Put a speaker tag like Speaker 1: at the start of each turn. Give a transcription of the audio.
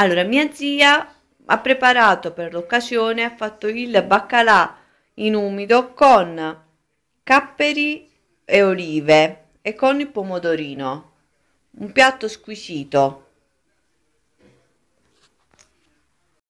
Speaker 1: Allora, mia zia ha preparato per l'occasione, ha fatto il baccalà in umido con capperi e olive e con il pomodorino. Un piatto squisito.